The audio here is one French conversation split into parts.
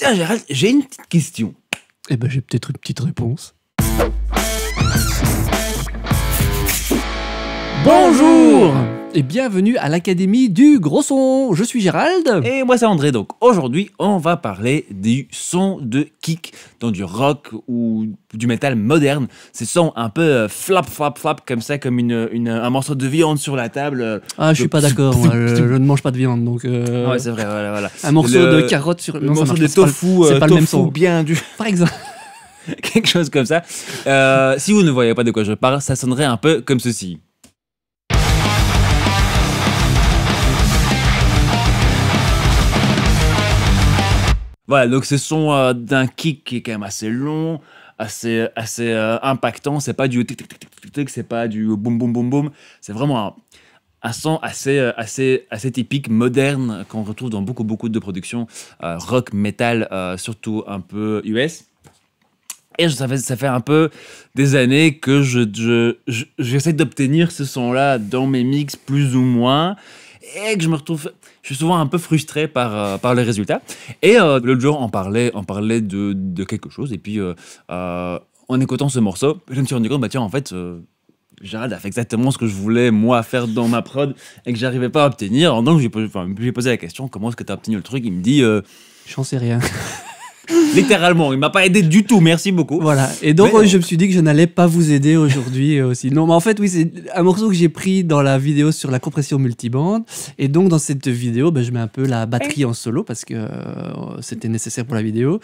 Tiens, Gérald, j'ai une petite question. Eh ben, j'ai peut-être une petite réponse. Bonjour et bienvenue à l'Académie du Gros Son. Je suis Gérald. Et moi c'est André. Donc aujourd'hui on va parler du son de kick dans du rock ou du métal moderne. Ces sons un peu euh, flap flap flap comme ça, comme une, un morceau de viande sur la table. ah je suis pas d'accord, je, ne mange pas de viande donc... ah ouais c'est vrai, voilà, voilà. Un morceau de carotte sur... Un morceau de tofu, c'est pas, le euh, même son. bien du... Par exemple quelque chose comme ça. si vous ne voyez pas de quoi je parle, ça sonnerait un peu comme ceci. Voilà, donc ce son euh, d'un kick qui est quand même assez long, assez, assez euh, impactant. C'est pas du tic tic tic tic c'est pas du boum boum boum boum. C'est vraiment un, son assez, euh, assez, assez typique, moderne, qu'on retrouve dans beaucoup, beaucoup de productions rock, metal, surtout un peu US. Et ça fait, ça fait un peu des années que j'essaie je, je, d'obtenir ce son-là dans mes mix, plus ou moins et que je me retrouve, je suis souvent un peu frustré par, euh, par les résultats. Et euh, l'autre jour, on parlait, on parlait de, de quelque chose, et puis euh, en écoutant ce morceau, je me suis rendu compte, bah tiens, en fait, Gérald a fait exactement ce que je voulais moi faire dans ma prod et que j'arrivais pas à obtenir. Donc j'ai posé, posé la question, comment est-ce que tu as obtenu le truc Il me dit, j'en sais rien. Littéralement, il m'a pas aidé du tout. Merci beaucoup. Voilà. Et donc, euh, je me suis dit que je n'allais pas vous aider aujourd'hui euh, aussi. Non, mais en fait, oui, c'est un morceau que j'ai pris dans la vidéo sur la compression multibande. Et donc, dans cette vidéo, ben, je mets un peu la batterie en solo parce que euh, c'était nécessaire pour la vidéo.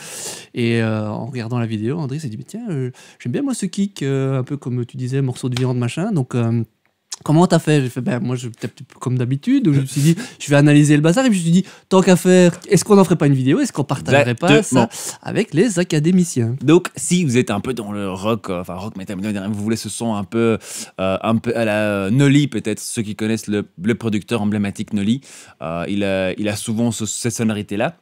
Et en regardant la vidéo, André s'est dit, tiens, j'aime bien moi ce kick, un peu comme tu disais, morceau de viande, machin. Donc, Comment t'as fait J'ai fait, ben moi, je, comme d'habitude, je me suis dit, je vais analyser le bazar, et puis je me suis dit, tant qu'à faire, est-ce qu'on n'en ferait pas une vidéo Est-ce qu'on partagerait pas ça avec les académiciens Donc, si vous êtes un peu dans le rock, euh, enfin rock metal, vous voulez ce son un peu, euh, un peu à la euh, Nolly, peut-être, ceux qui connaissent le, le producteur emblématique Nolly, il, a, il a souvent cette ces sonorités-là.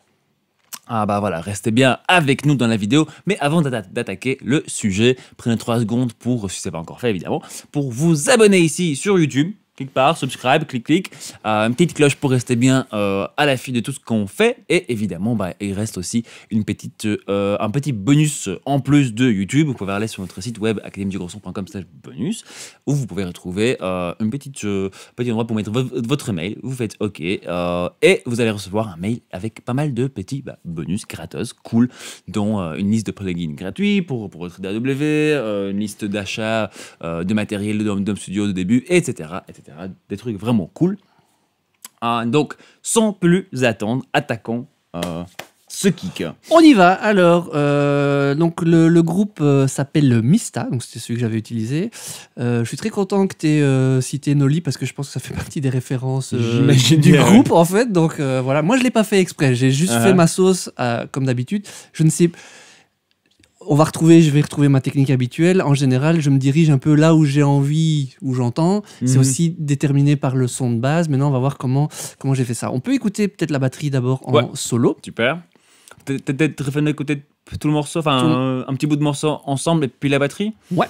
Ah bah voilà, restez bien avec nous dans la vidéo, mais avant d'attaquer le sujet, prenez 3 secondes pour, si ce n'est pas encore fait évidemment, pour vous abonner ici sur YouTube, clique par, subscribe, clique, clique. Euh, une petite cloche pour rester bien euh, à l'affût de tout ce qu'on fait. Et évidemment, bah, il reste aussi une petite, euh, un petit bonus en plus de YouTube. Vous pouvez aller sur notre site web academiedugrosson.com bonus où vous pouvez retrouver euh, un petit endroit pour mettre votre mail. Vous faites OK et vous allez recevoir un mail avec pas mal de petits bah, bonus gratos, cool, dont une liste de plugins gratuits pour, pour votre DAW, une liste d'achats de matériel de Home Studio de début, etc. etc. Des trucs vraiment cool. Ah, donc, sans plus attendre, attaquons euh, ce kick. On y va. Alors, euh, donc le, groupe euh, s'appelle Mista, donc c'était celui que j'avais utilisé. je suis très content que tu aies cité Noli parce que je pense que ça fait partie des références du groupe en fait. Donc voilà, moi je l'ai pas fait exprès. J'ai juste ah. fait ma sauce comme d'habitude. Je ne sais pas on va retrouver, je vais retrouver ma technique habituelle. En général, je me dirige un peu là où j'ai envie, où j'entends. C'est aussi déterminé par le son de base. Maintenant, on va voir comment, comment j'ai fait ça. On peut écouter peut-être la batterie d'abord en solo. Super. Peut-être très d'écouter tout le morceau, enfin un, petit bout de morceau ensemble et puis la batterie. Ouais.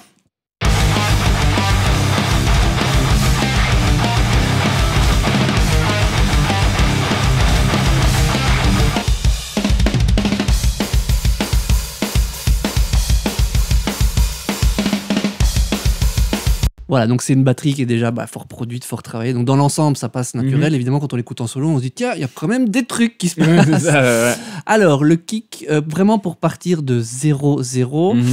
Voilà, donc c'est une batterie qui est déjà bah, fort produite, fort travaillée. Donc dans l'ensemble, ça passe naturel. Mhm. Évidemment, quand on l'écoute en solo, on se dit tiens, il y a quand même des trucs qui se passent. Alors le kick, euh, vraiment pour partir de 0-0, mhm.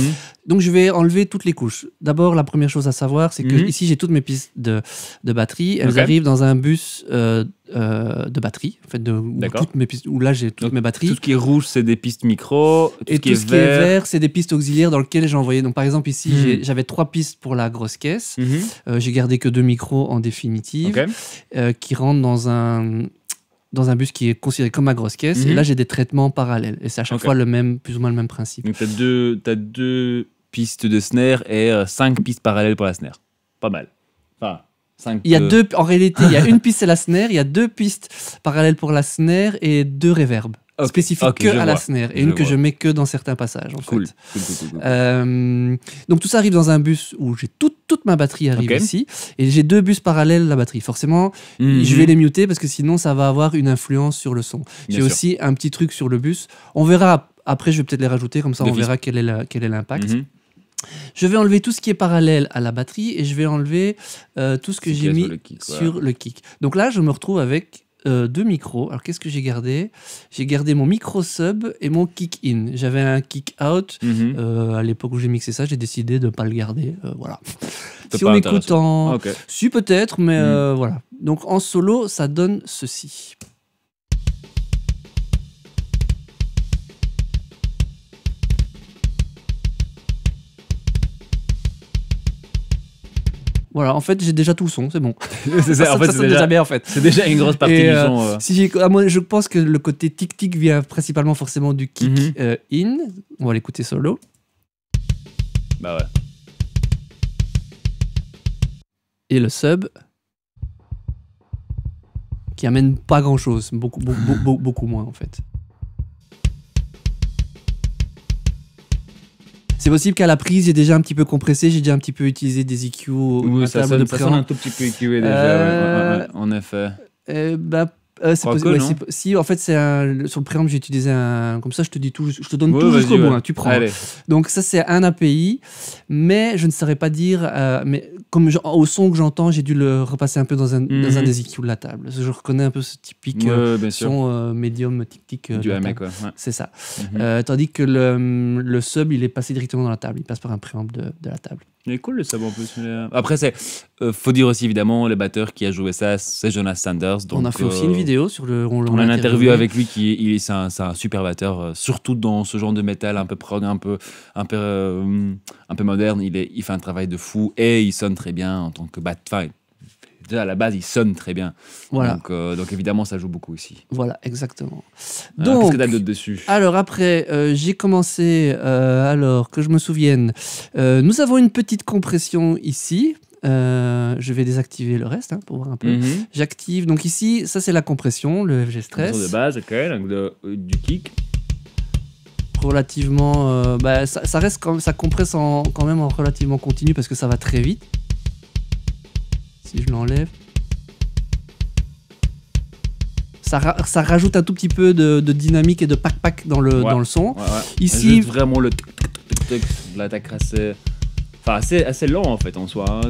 Donc je vais enlever toutes les couches. D'abord, la première chose à savoir, c'est que mhm. ici j'ai toutes mes pistes de, de batterie. Elles arrivent dans un bus euh, euh, de batterie, en fait, de, où, toutes mes pistes, où là j'ai toutes mes batteries. Tout ce qui est rouge, c'est des pistes micro. Tout et ce tout ce qui est vert, c'est des pistes auxiliaires dans lesquelles j'ai envoyé. Donc par exemple ici, mhm. j'avais trois pistes pour la grosse caisse. Mhm. Euh, j'ai gardé que deux micros en définitive, qui rentrent dans un dans un bus qui est considéré comme ma grosse caisse. Et là, j'ai des traitements parallèles. Et c'est à chaque fois le même, plus ou moins le même principe. Donc, tu as deux piste de snare et 5 euh, pistes parallèles pour la snare. Pas mal. Enfin, il y a euh, deux, en réalité, il y a une piste à la snare, il y a deux pistes parallèles pour la snare et deux réverbes spécifiques que à la snare et une que je mets que dans certains passages. En Fait. Euh, donc tout ça arrive dans un bus où j'ai toute, ma batterie arrive ici et j'ai deux bus parallèles la batterie. Forcément, mhm. je vais les muter parce que sinon ça va avoir une influence sur le son. J'ai aussi un petit truc sur le bus. On verra après, je vais peut-être les rajouter comme ça, on verra quel est l'impact. Mhm. Je vais enlever tout ce qui est parallèle à la batterie et je vais enlever euh, tout ce que j'ai mis sur le, kick, Donc là, je me retrouve avec euh, deux micros. Alors qu'est-ce que j'ai gardé J'ai gardé mon micro sub et mon kick in. J'avais un kick out. Mhm. Euh, à l'époque où j'ai mixé ça, j'ai décidé de ne pas le garder. voilà. Si on écoute en. Ah, peut-être, mais mhm. voilà. Donc en solo, ça donne ceci. Voilà, en fait, j'ai déjà tout le son, c'est bon. c'est ça, en fait, c'est déjà, bien, en fait. C'est déjà une grosse partie du euh, son. Euh. Ah, moi, je pense que le côté tic-tic vient principalement forcément du kick mhm. euh, in. On va l'écouter solo. Bah ouais. Et le sub qui amène pas grand chose, beaucoup, beaucoup moins en fait. C'est possible qu'à la prise, j'ai déjà un petit peu compressé, j'ai déjà un petit peu utilisé des EQ. Oui, ça, sonne, de un tout petit peu EQ déjà, en effet. Euh, bah, euh, c'est possible. si, en fait, c'est sur le préambule, j'ai utilisé un. Comme ça, je te dis tout, je te donne tout jusqu'au au bout, tu prends. Donc, ça, c'est un API, mais je ne saurais pas dire. Euh, mais comme au son que j'entends, j'ai dû le repasser un peu dans un, dans un mhm. des EQ de la table. Je reconnais un peu ce typique euh, son médium tic-tic. Du e, C'est ça. Mhm. tandis que le, sub, il est passé directement dans la table. Il passe par un préambule de la table. Il cool le sub plus. Euh, après, c'est euh, faut dire aussi évidemment le batteur qui a joué ça, c'est Jonas Sanders. on a fait aussi euh, une vidéo sur le. On, a une interview avec lui qui il, c'est un, super batteur, surtout dans ce genre de métal un peu prog, un peu un peu moderne. Il est, il fait un travail de fou et il sonne très bien en tant que batteur à la base, il sonne très bien. Voilà. Donc, euh, évidemment, ça joue beaucoup ici Voilà, exactement. donc, euh, qu'est-ce que dessus Alors après, euh, j'ai commencé, alors que je me souvienne, nous avons une petite compression ici. je vais désactiver le reste hein, pour voir un peu. Mhm. J'active, donc ici, ça c'est la compression, le FG Stress. de base, ok, donc du kick relativement. bah, ça, reste quand, ça compresse en, quand même en relativement continu parce que ça va très vite si je l'enlève. Ça, rajoute un tout petit peu de, dynamique et de pack-pack dans, le, dans le son. Ici, vraiment le l'attaque assez... Enfin, assez, assez lent en fait en soi. Hein.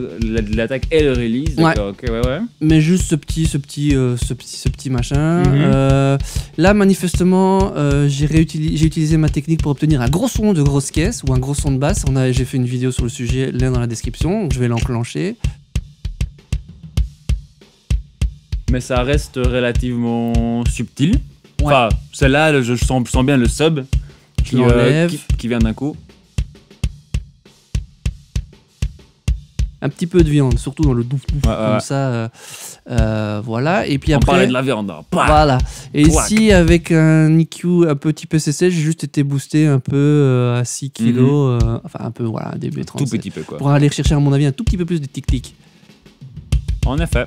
L'attaque et le release. Ouais. Mais juste ce petit, ce petit, euh, ce petit, ce petit machin. Mhm. Euh, là, manifestement, euh, j'ai utilisé ma technique pour obtenir un gros son de grosse caisse ou un gros son de basse. J'ai fait une vidéo sur le sujet, lien dans la description. Je vais l'enclencher. mais ça reste relativement subtil. Enfin, celle-là, je sens, bien le sub euh, qui, qui, vient d'un coup. Un petit peu de viande, surtout dans le douf douf comme ça. Euh, euh, voilà. Et puis après. On parlait de la viande. Hein. voilà. Et ici, avec un IQ e un petit peu CC, j'ai juste été boosté un peu à 6 mhm. kg, enfin un peu, voilà, un Tout petit peu quoi. Pour aller chercher, à mon avis, un tout petit peu plus de tic-tic. En effet.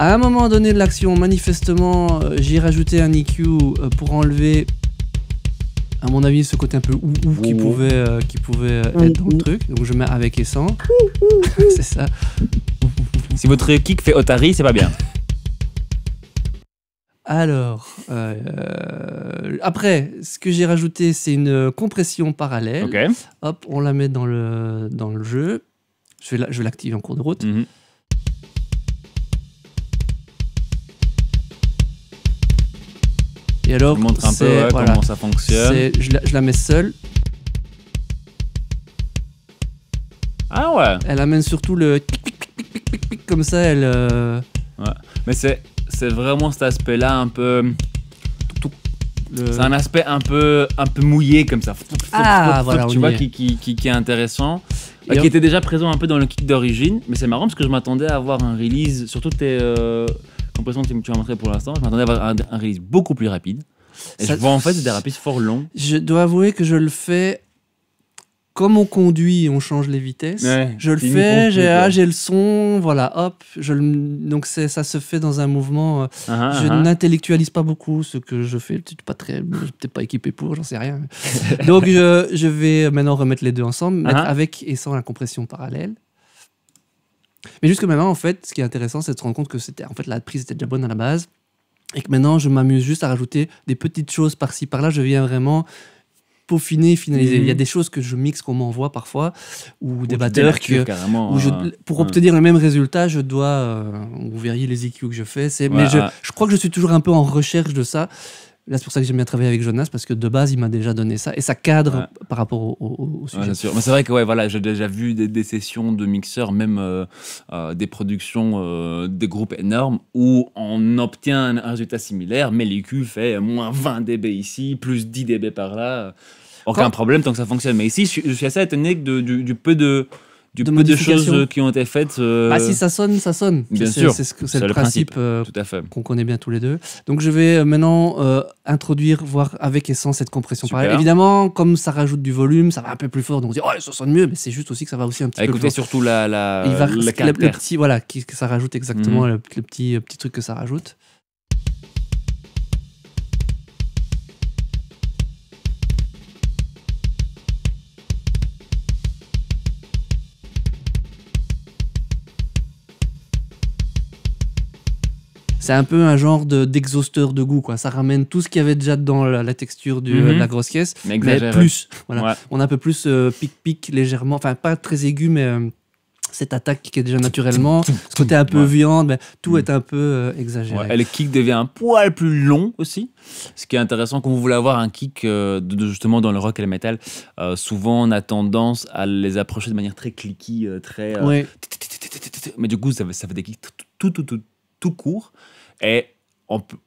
À un moment donné de l'action, manifestement, euh, j'ai rajouté un EQ euh, pour enlever, à mon avis, ce côté un peu ou ou euh, qui pouvait, qui pouvait être dans le truc. Donc je mets avec et sans. c'est ça. Si votre kick fait Otari, c'est pas bien. Alors, après, ce que j'ai rajouté, c'est une compression parallèle. Hop, on la met dans le, dans le jeu. Je vais l'activer en cours de route. Mhm. Et alors, montre un peu comment ça fonctionne. Je la, mets seule. Ah ouais. Elle amène surtout le comme ça. Elle. Euh, ouais. Mais c'est c'est vraiment cet aspect-là un peu. C'est un aspect un peu, un peu mouillé comme ça. Ah, voilà, tu vois, qui, qui, qui, est intéressant. qui était déjà présent un peu dans le kick d'origine. Mais c'est marrant parce que je m'attendais à avoir un release Surtout que tes. Euh, l'impression que tu as montré pour l'instant. Je m'attendais à un, un release beaucoup plus rapide. Et je vois en fait des rapides fort longs. Je dois avouer que je le fais comme on conduit on change les vitesses, je le fais, j'ai le son, voilà, hop, je donc ça se fait dans un mouvement. Euh, ah, ah, je ah. n'intellectualise pas beaucoup ce que je fais, je pas très, peut-être pas équipé pour, j'en sais rien. donc je, vais maintenant remettre les deux ensemble, avec et sans la compression parallèle. Mais jusque maintenant, en fait, ce qui est intéressant, c'est de se rendre compte que c'était, en fait, la prise était déjà bonne à la base. Et que maintenant, je m'amuse juste à rajouter des petites choses par-ci, par-là. Je viens vraiment peaufiner, finaliser. Mhm. Il y a des choses que je mixe, qu'on m'envoie parfois, ou, des batteurs que, hein. pour obtenir mhm. le même résultat, je dois. Euh, vous verriez les EQ que je fais. C'est, mais je, je, crois que je suis toujours un peu en recherche de ça. Là, c'est pour ça que j'aime bien travailler avec Jonas, parce que de base, il m'a déjà donné ça. Et ça cadre par rapport au, sujet. c'est vrai que ouais, voilà, j'ai déjà vu des, sessions de mixeurs, même euh, euh, des productions euh, des groupes énormes, où on obtient un résultat similaire, mais l'IQ fait moins 20 dB ici, plus 10 dB par là. Aucun problème tant que ça fonctionne. Mais ici, je suis assez étonné du peu de du de peu de choses euh, qui ont été faites. Euh, ah, si ça sonne, ça sonne. Bien sûr. C'est ce le principe, euh, qu'on connaît bien tous les deux. Donc, je vais maintenant introduire, voir avec et sans cette compression Évidemment, comme ça rajoute du volume, ça va un peu plus fort. Donc, on dit, oh, ça sonne mieux, mais c'est juste aussi que ça va aussi un petit peu plus fort. surtout la, la, voilà, que ça rajoute exactement, mhm. le, le, petit, petit truc que ça rajoute. c'est un peu un genre d'exhausteur de, goût. Quoi. Ça ramène tout ce qu'il y avait déjà dans la, texture euh, de la mhm. grosse caisse, mais, plus. Voilà. On a un peu plus euh, pic-pic légèrement, enfin pas très aigu, mais euh, cette attaque qui est déjà naturellement, ce côté un peu viande, mais tout mm. est un peu exagéré. Ouais. Et le kick devient un poil plus long aussi, ce qui est intéressant quand vous voulez avoir un kick justement dans le rock et le metal. souvent, on a tendance à les approcher de manière très cliquée très. Mais du coup, ça fait, ça fait des kicks tout, tout, tout, tout, tout court. It. Eh,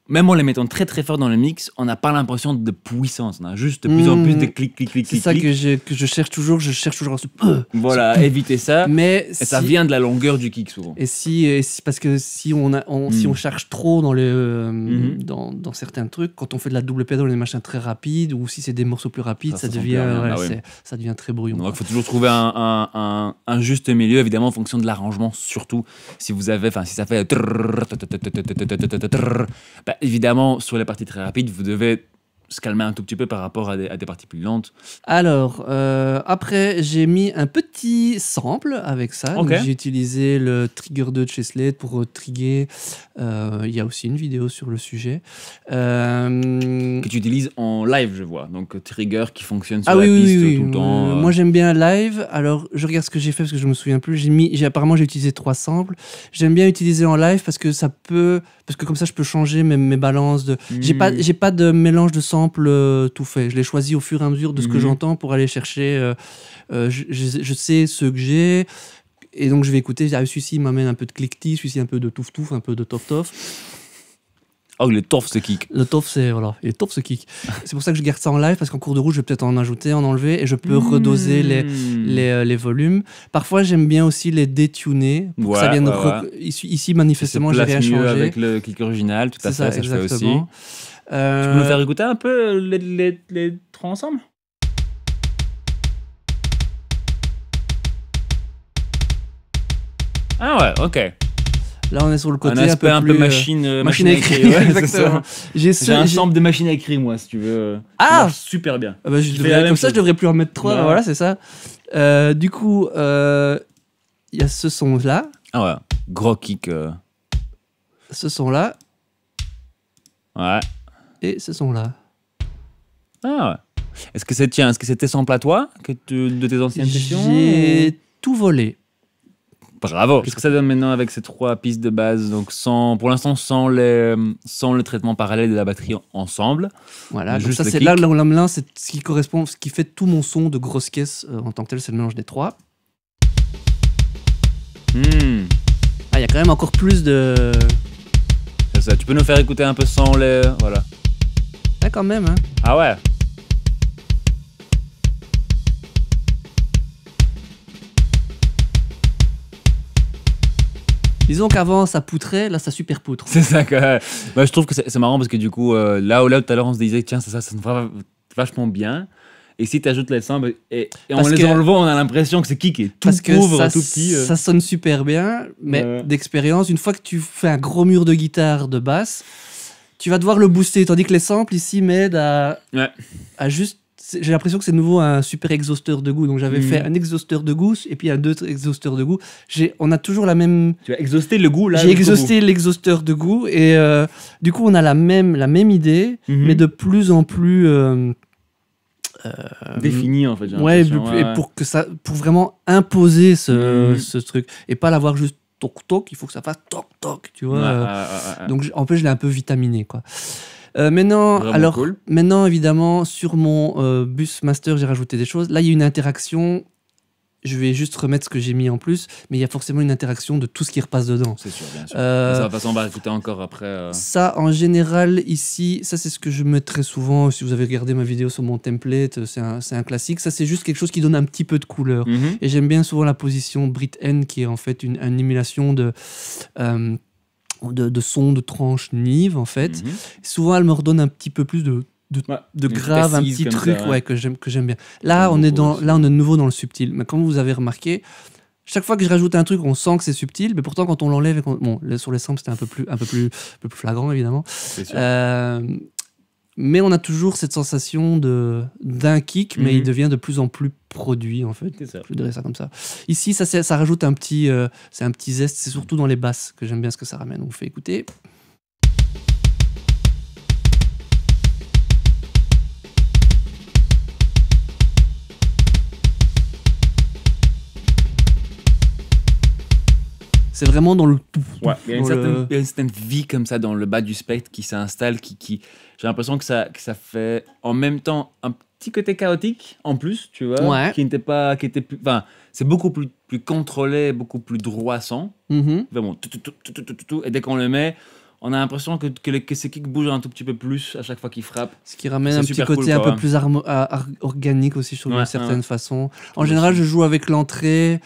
même en les mettant très très fort dans le mix, on n'a pas l'impression de puissance. On a juste de plus en plus hmm. de clic clic clic C'est ça que, je, que je cherche toujours. Je cherche toujours un euh, Voilà, éviter ça. Mais ça vient de la longueur du kick souvent. Et si, parce que si on, a, si on hmm. charge trop dans, le mhm. dans, dans, certains trucs, quand on fait de la double pédale, des machins très rapides, ou si c'est des morceaux plus rapides, ah, ça, devient, hein. ah ça devient très bruyant Donc il faut toujours trouver un, un, un, un, juste milieu, évidemment, en fonction de l'arrangement, surtout. Si vous avez, enfin, si ça fait bah, évidemment, sur les parties très rapides, vous devez se calmer un tout petit peu par rapport à des, parties plus lentes. Alors, euh, après, j'ai mis un petit sample avec ça. J'ai utilisé le trigger de Chesley pour euh, trigger. Euh, il y a aussi une vidéo sur le sujet. Que tu utilises en live, je vois. Donc, trigger qui fonctionne sur ah la oui, piste tout le temps. Moi, j'aime bien live. Alors, je regarde ce que j'ai fait parce que je me souviens plus. J'ai mis, apparemment, j'ai utilisé trois samples. J'aime bien utiliser en live parce que ça peut, parce que comme ça, je peux changer mes, mes balances de. J'ai pas, hmm. j'ai pas de mélange de samples euh, tout fait, Je l'ai choisi au fur et à mesure de ce que mhm. j'entends pour aller chercher. Euh, euh, je, sais ce que j'ai. Et donc je vais écouter, ah, celui-ci m'amène un peu de cliquetis, celui-ci un peu de touf-touf, un peu de top tof oh, ah le tof c'est kick. Le tof c'est voilà, Et tof, kick. c'est pour ça que je garde ça en live parce qu'en cours de route, je vais peut-être en ajouter, en enlever et je peux hmm. redoser les, les, volumes. Parfois, j'aime bien aussi les détuner ça vient Ici, manifestement, j'ai rien changé. avec le kick original, tout à fait, ça, ça aussi. Tu peux nous euh, faire écouter un peu les, trois ensemble Ah ouais, ok. Là, on est sur le côté un, peu, plus, euh, euh, machine, machine, à écrire. J'ai un ensemble de machines à écrire, moi, si tu veux. Ah Super bien. Ah bah, comme ça, je devrais plus en mettre trois. Voilà, c'est ça. du coup, il y a ce son-là. Ah ouais, gros kick. Ce son-là. Ouais et ce son-là. Ah ouais. Est-ce que c'était est -ce à toi que de tes anciennes sessions J'ai tout volé. Bravo. Qu'est-ce que ça donne maintenant avec ces trois pistes de base Donc sans, pour l'instant, sans sans le traitement parallèle de la batterie ensemble. Voilà. ça, c'est là, là, là, là c'est ce qui correspond, ce qui fait tout mon son de grosse caisse euh, en tant que tel, c'est le mélange des trois. Hmm. Ah, il y a quand même encore plus de. C'est ça. Tu peux nous faire écouter un peu sans les, voilà quand même, hein. Ah ouais. Disons qu'avant ça poutrait, là ça super poutre. C'est ça, que, bah, je trouve que c'est marrant parce que du coup, euh, là où là tout à l'heure on se disait, tiens, ça, ça, va vachement bien. Et si tu ajoutes les cymbales et, on en les enlevant, on a l'impression que c'est qui qui est tout parce que ça, tout petit. Euh. Ça sonne super bien, mais d'expérience, une fois que tu fais un gros mur de guitare, de basse, tu vas devoir le booster. Tandis que les samples ici m'aident à, juste. J'ai l'impression que c'est nouveau un super exhausteur de goût. Donc j'avais fait mhm. un exhausteur de goût et puis un autre exhausteurs de goût. On a toujours la même. Tu as exhausté le goût là J'ai exhausté l'exhausteur de goût et euh, du coup on a la même, la même idée, mhm. mais de plus en plus. Euh, euh défini en fait. Ouais, pour que ça, pour vraiment imposer ce, mhm. ce truc et pas l'avoir juste toc toc, il faut que ça fasse toc toc, tu vois. Euh, donc en plus je l'ai un peu vitaminé quoi. Euh, maintenant, alors maintenant évidemment sur mon euh, bus master j'ai rajouté des choses. Là il y a une interaction je vais juste remettre ce que j'ai mis en plus, mais il y a forcément une interaction de tout ce qui repasse dedans. C'est sûr, bien sûr. Euh, ça va passer, on encore après. Euh. Ça, en général, ici, ça c'est ce que je mets très souvent. Si vous avez regardé ma vidéo sur mon template, euh, c'est un, classique. Ça, c'est juste quelque chose qui donne un petit peu de couleur. Mhm. Et j'aime bien souvent la position Brit N, qui est en fait une, une émulation de. de, son de tranche nive en fait. Mhm. Souvent, elle me redonne un petit peu plus de de, grave, un petit truc que j'aime bien. Là, on est dans, là, on est de nouveau dans le subtil. Mais comme vous avez remarqué, chaque fois que je rajoute un truc, on sent que c'est subtil, mais pourtant quand on l'enlève bon, sur les samples, c'était un peu plus, un peu plus, un peu plus flagrant évidemment. Euh, mais on a toujours cette sensation de d'un kick, mais il mhm. devient de plus en plus produit en fait. Je dirais ça comme ça. Ici, ça, ça rajoute un petit, euh, c'est un petit zeste. C'est surtout dans les basses que j'aime bien ce que ça ramène. On fait écouter. C'est vraiment dans le tout. Ouais, il, y a une certaine, vie comme ça dans le bas du spectre qui s'installe, qui, qui... j'ai l'impression que ça, ça fait en même temps un petit côté chaotique en plus, tu vois, ouais. qui n'était pas, qui était plus, enfin, c'est beaucoup plus, plus contrôlé, beaucoup plus droit sans. Mm -hmm. Vraiment, tout, tout, tout, tout, et dès qu'on le met, on a l'impression que, que, que, kicks bougent un tout petit peu plus à chaque fois qu'il frappe. Ce qui ramène un petit côté un peu plus euh, organique aussi, je trouve, d'une certaine façon. En général, je joue avec l'entrée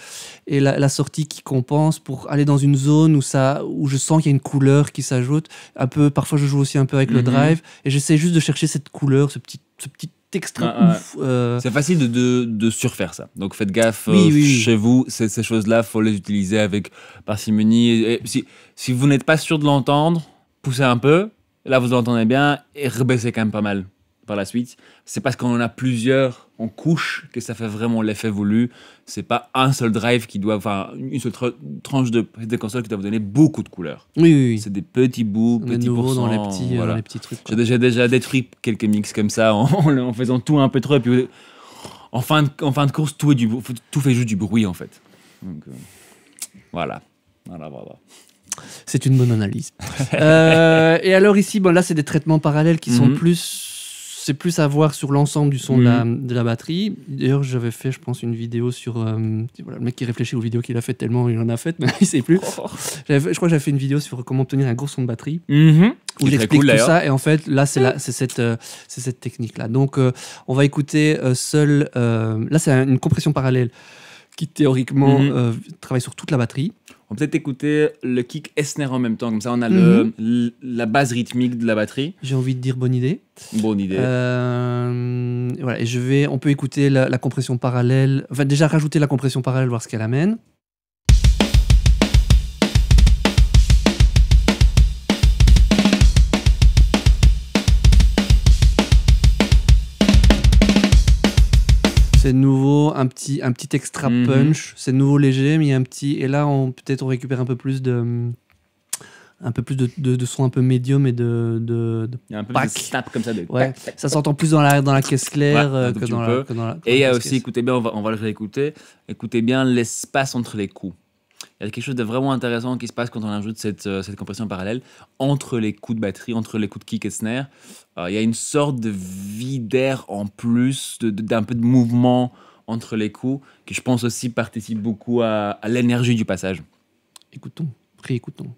et la, sortie qui compense pour aller dans une zone où, ça, où je sens qu'il y a une couleur qui s'ajoute. Un peu, parfois, je joue aussi un peu avec le mhm. drive et j'essaie juste de chercher cette couleur, ce petit, ce petit extra euh. C'est facile de, de, surfaire ça. Donc faites gaffe euh, chez vous. Ces, ces choses-là, faut les utiliser avec parcimonie. si vous n'êtes pas sûr de l'entendre, poussez un peu, là vous entendez bien, et rebaissez quand même pas mal par la suite. C'est parce qu'on en a plusieurs en couche que ça fait vraiment l'effet voulu. C'est pas un seul drive qui doit, enfin, une seule tranche de, console qui doit vous donner beaucoup de couleurs. Oui, oui, C'est des petits bouts, petits pourcents. Dans les petits, euh, petits trucs. J'ai déjà, déjà détruit quelques mix comme ça en, faisant tout un peu trop. Et en fin de, course, tout, est du, tout fait juste du bruit en fait. Euh, voilà. Voilà, voilà. C'est une bonne analyse. Euh, et alors ici, bon, là, c'est des traitements parallèles qui sont mhm. plus... C'est plus à voir sur l'ensemble du son de, la, mhm. batterie. D'ailleurs, j'avais fait, je pense, une vidéo sur... Euh, voilà, le mec qui réfléchit aux vidéos qu'il a fait tellement il en a fait, mais il sait plus. Oh. Je crois que j'avais fait une vidéo sur comment obtenir un gros son de batterie. Mm Où tout ça. Et en fait, là, c'est mm. cette, euh, cette technique-là. Donc, on va écouter seul... là, c'est une compression parallèle qui théoriquement mm-hmm. travaille sur toute la batterie. On peut peut-être écouter le kick Esner en même temps, comme ça on a le, mhm. la base rythmique de la batterie. J'ai envie de dire bonne idée. Bonne idée. Euh, voilà, et je vais, on peut écouter la, compression parallèle, va déjà rajouter la compression parallèle, voir ce qu'elle amène. c'est nouveau un petit, un petit extra mhm. punch. C'est nouveau léger, mais il y a un petit. Et là, on peut-être on récupère un peu plus de un peu plus de, de, son un peu médium et de, de, il y a un peu Plus de snap comme ça ça s'entend plus dans la dans la caisse claire euh, que, dans la, et il y a aussi écoutez bien bah, on va, on va le réécouter écoutez bien l'espace entre les coups il y a quelque chose de vraiment intéressant qui se passe quand on ajoute cette, euh, cette compression parallèle entre les coups de batterie, entre les coups de kick et snare. il euh, y a une sorte de vie d'air en plus, d'un peu de mouvement entre les coups, qui je pense aussi participe beaucoup à, à l'énergie du passage. Écoutons, réécoutons.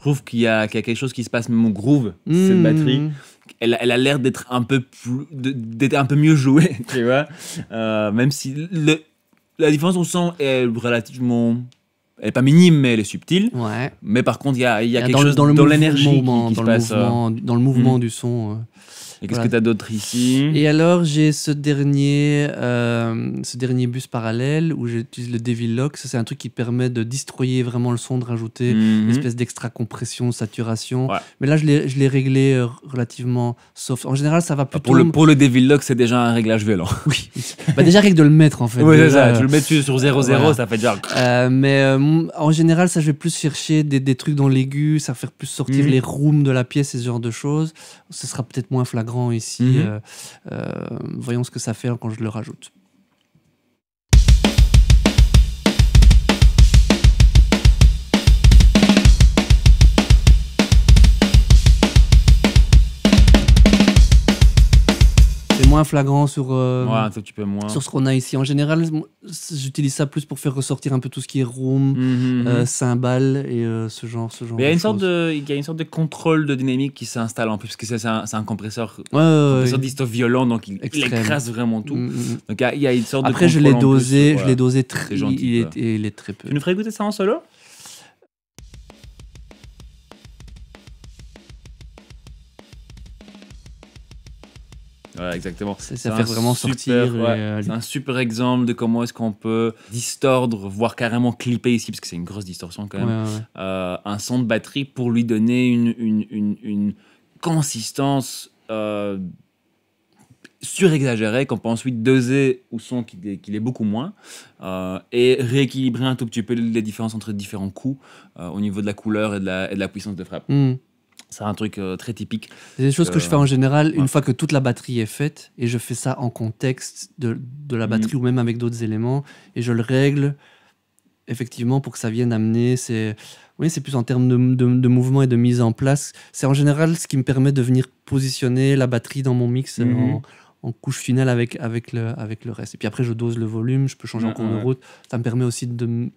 Je trouve qu'il y, a quelque chose qui se passe, même au groove, mmh. cette hmm. batterie. Elle, a l'air d'être un peu plus, d'être un peu mieux jouée, tu vois. Euh, même si la différence au son est relativement elle n'est pas minime, mais elle est subtile. Ouais. Mais par contre, il y a, quelque chose dans l'énergie qui, dans passe. Euh, dans le hmm. mouvement du son. Et qu'est-ce que tu as d'autre ici Et alors, j'ai ce, dernier, euh, ce dernier bus parallèle où j'utilise le Lock. Ça, c'est un truc qui permet de destroyer vraiment le son, de rajouter mhm. une espèce d'extra compression, saturation. Mais là, je l'ai réglé euh, relativement soft. En général, ça va bah, plutôt. pour le, pour le c'est déjà un réglage violent. oui. bah, déjà, rien que de le mettre, en fait. Oui, c'est ça. Euh, tu le mets sur 0,0, ça fait déjà. mais en général, ça, je vais plus chercher des, des trucs dans l'aigu, ça va faire plus sortir mhm. les rooms de la pièce, et ce genre de choses. Ce sera peut-être moins flagrant ici. Mhm. Euh, euh, voyons ce que ça fait hein, quand je le rajoute. moins flagrant sur, euh, sur ce qu'on a ici. En général, j'utilise ça plus pour faire ressortir un peu tout ce qui est room, mhm, mhm. Euh, cymbales et euh, ce genre, ce genre il y, a une sorte de, il y a une sorte de contrôle de dynamique qui s'installe en plus, parce que c'est un, compresseur, ouais, compresseur disto violent, donc il, écrase vraiment tout. Mm, mm, mm. Donc il y, a une sorte Après, je l'ai dosé, je l'ai dosé très, il, est, il est très peu. Tu nous ferais écouter ça en solo exactement. Ça, fait vraiment sortir. Euh, c'est un super exemple de comment est-ce qu'on peut distordre, voire carrément clipper ici, parce que c'est une grosse distorsion quand même, euh, un son de batterie pour lui donner une, une, une, consistance euh, surexagérée qu'on peut ensuite doser au son qu'il est, est, beaucoup moins et rééquilibrer un tout petit peu les différences entre différents coups au niveau de la couleur et de la, et de la puissance de frappe. Hmm. C'est un truc euh, très typique. C'est des choses que je fais en euh, général une fois que toute la batterie est faite et je fais ça en contexte de, de la mm. batterie ou même avec d'autres éléments et je le règle effectivement pour que ça vienne amener. C'est oui, c'est plus en termes de, de, mouvement et de mise en place. C'est en général ce qui me permet de venir positionner la batterie dans mon mix mm-hmm. en, en, couche finale avec, avec, le, avec le reste. Et puis après, je dose le volume, je peux changer en cours de route. Ça me permet aussi de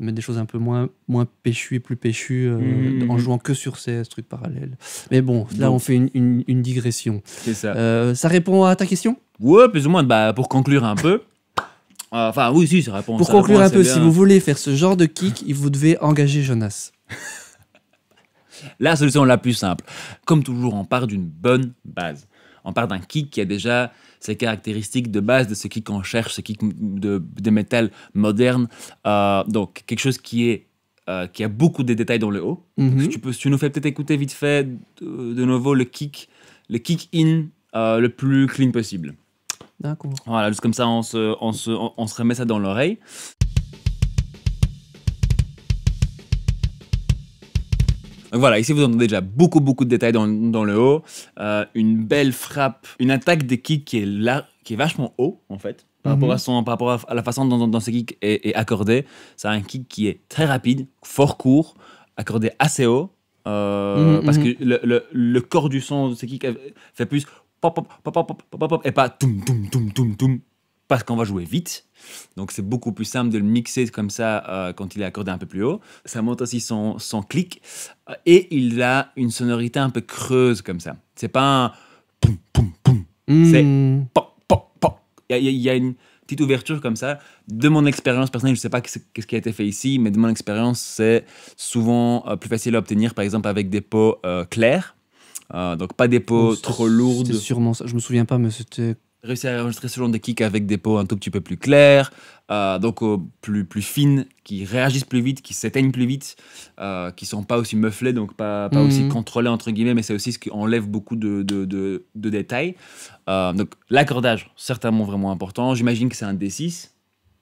mettre des choses un peu moins, moins péchues et plus péchues euh, mmh, mmh, en mmh. jouant que sur ces trucs parallèles. Mais bon, là, on fait une, digression. ça. Euh, ça répond à ta question Ouais, plus ou moins. Bah, pour conclure un peu. Euh, enfin, oui, si, ça répond. Pour conclure un peu, si vous voulez faire ce genre de kick, vous devez engager Jonas. la solution la plus simple. Comme toujours, on part d'une bonne base. On part d'un kick qui a déjà ces caractéristiques de base de ce kick qu'on cherche, ce kick de, de métal moderne. Euh, donc quelque chose qui est euh, qui a beaucoup de détails dans le haut. Mhm. si tu, peux, tu nous fais peut-être écouter vite fait de, nouveau le kick, le kick in euh, le plus clean possible. D'accord. Voilà, juste comme ça, on se, on se, on se remet ça dans l'oreille. Donc voilà, ici vous entendez déjà beaucoup beaucoup de détails dans, dans le haut, euh, une belle frappe, une attaque de kick qui est là, qui est vachement haut en fait. Par, rapport à mhm. son, rapport à la façon dont, ce kick est, accordé, c'est un kick qui est très rapide, fort court, accordé assez haut, euh, mhm, parce mhm. que le, le, le, corps du son de ce kick fait plus pop pop pop pop pop pop, pop et pas tum tum tum tum tum parce qu'on va jouer vite. Donc c'est beaucoup plus simple de le mixer comme ça euh, quand il est accordé un peu plus haut. Ça monte aussi son, son clic euh, et il a une sonorité un peu creuse comme ça. C'est pas un c'est Il y, a une petite ouverture comme ça. De mon expérience personnelle, je sais pas qu'est-ce qui a été fait ici, mais de mon expérience, c'est souvent euh, plus facile à obtenir par exemple avec des pots euh, clairs. donc pas des pots oh, trop lourdes. sûrement ça. Je me souviens pas, mais c'était Réussir à enregistrer ce genre de kick avec des peaux un tout petit peu plus claires, euh, donc euh, plus, plus fines, qui réagissent plus vite, qui s'éteignent plus vite, euh, qui sont pas aussi mufflés donc pas, pas aussi mhm. contrôlés entre guillemets, mais c'est aussi ce qui enlève beaucoup de, de, de, détails. Euh, donc l'accordage, certainement vraiment important. J'imagine que c'est un D6.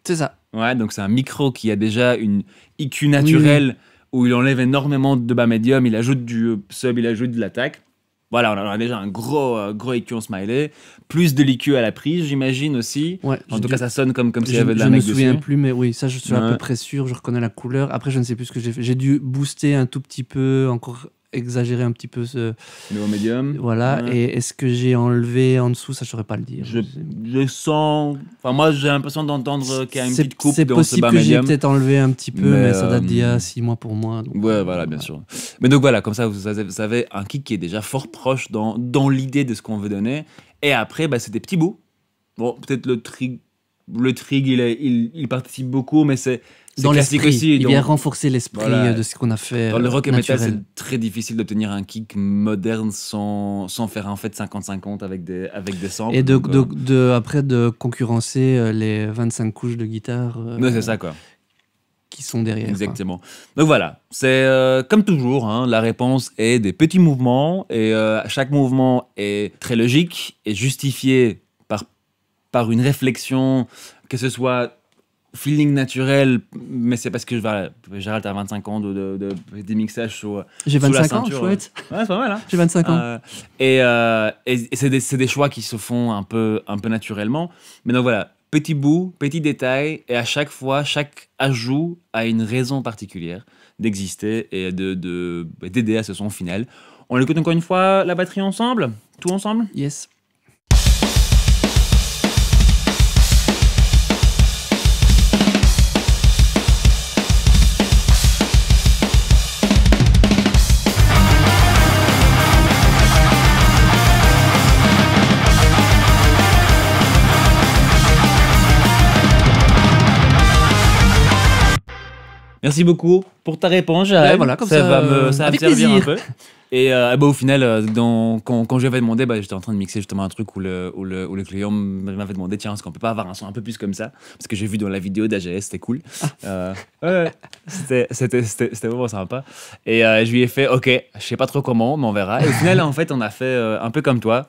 C'est ça. Ouais, donc c'est un micro qui a déjà une IQ naturelle où il enlève énormément de bas médium, il ajoute du sub, il ajoute de l'attaque. Voilà, on a, déjà un gros, euh, gros IQ e en smiley. Plus de l'IQ à la prise, j'imagine aussi. en tout cas, ça sonne comme, comme s'il y avait de la Je ne me souviens plus, mais oui, ça, je suis à peu près sûr. Je reconnais la couleur. Après, je ne sais plus ce que j'ai fait. J'ai dû booster un tout petit peu, encore exagérer un petit peu ce nouveau médium. Voilà. Et est-ce que j'ai enlevé en dessous Ça, je saurais pas le dire. Je, sens. Enfin, moi, j'ai l'impression d'entendre qu'il y a une petite coupe. C'est possible ce bas que j'ai peut-être enlevé un petit peu, mais, ça date d'il y a euh, six mois pour moi. ouais, euh, voilà, bien sûr. Mais donc voilà, comme ça, vous savez, un kick qui est déjà fort proche dans, dans l'idée de ce qu'on veut donner. Et après, bah, c'est des petits bouts. Bon, peut-être le trig, le trig il, il, participe beaucoup, mais c'est dans l'esprit aussi. Il vient renforcer l'esprit euh, de ce qu'on a fait. Dans le euh, rock et metal, c'est très difficile d'obtenir un kick moderne sans, sans faire en fait 50-50 avec des, avec des samples. Et euh, après, de concurrencer les 25 couches de guitare. Non, c'est ça, quoi qui sont derrière. Exactement. Donc voilà, c'est euh, comme toujours, hein, la réponse est des petits mouvements et euh, chaque mouvement est très logique et justifié par, par une réflexion, que ce soit feeling naturel, mais c'est parce que vais Gérald, as 25 ans de, de, démixage sous, J'ai 25 ans, euh. chouette. Ouais, c'est pas mal. Hein. J'ai 25 ans. et, c'est des, des, choix qui se font un peu, un peu naturellement. Mais donc voilà, petit bout, petit détail, et à chaque fois, chaque ajout a une raison particulière d'exister et d'aider de, d'aider à ce son final. On écoute encore une fois, la batterie ensemble Tout ensemble Yes. Merci beaucoup pour ta réponse. Ben ça, va me, ça servir un peu. Euh, et bah, au final, euh, quand, quand, je lui avais demandé, bah, j'étais en train de mixer justement un truc où le, où le, le client m'avait demandé tiens, est-ce qu'on peut pas avoir un son un peu plus comme ça Parce que j'ai vu dans la vidéo d'AGS, c'était cool. Ah. euh, ouais, c'était vraiment sympa. Et euh, je lui ai fait ok, je sais pas trop comment, mais on verra. Et au final, en fait, on a fait un peu comme toi.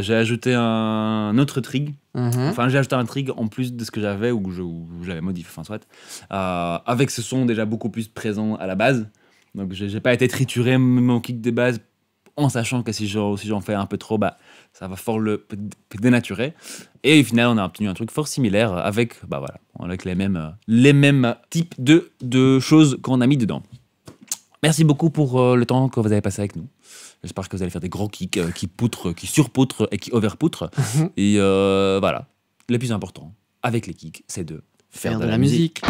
j'ai ajouté un autre trig. Mm-hmm. Enfin, j'ai ajouté un trig en plus de ce que j'avais ou que j'avais modifié, enfin, soit. avec ce son déjà beaucoup plus présent à la base. Donc j'ai pas été trituré mon kick de base en sachant que si j'en fais un peu trop, bah, ça va fort le dénaturer. Et au final, on a obtenu un truc fort similaire avec, bah voilà, avec les mêmes, les mêmes types de, de choses qu'on a mis dedans. Merci beaucoup pour euh, le temps que vous avez passé avec nous. J'espère que vous allez faire des gros kicks euh, qui poutrent, qui surpoutrent et qui overpoutrent. et euh, voilà, le plus important avec les kicks, c'est de faire, de, la, musique.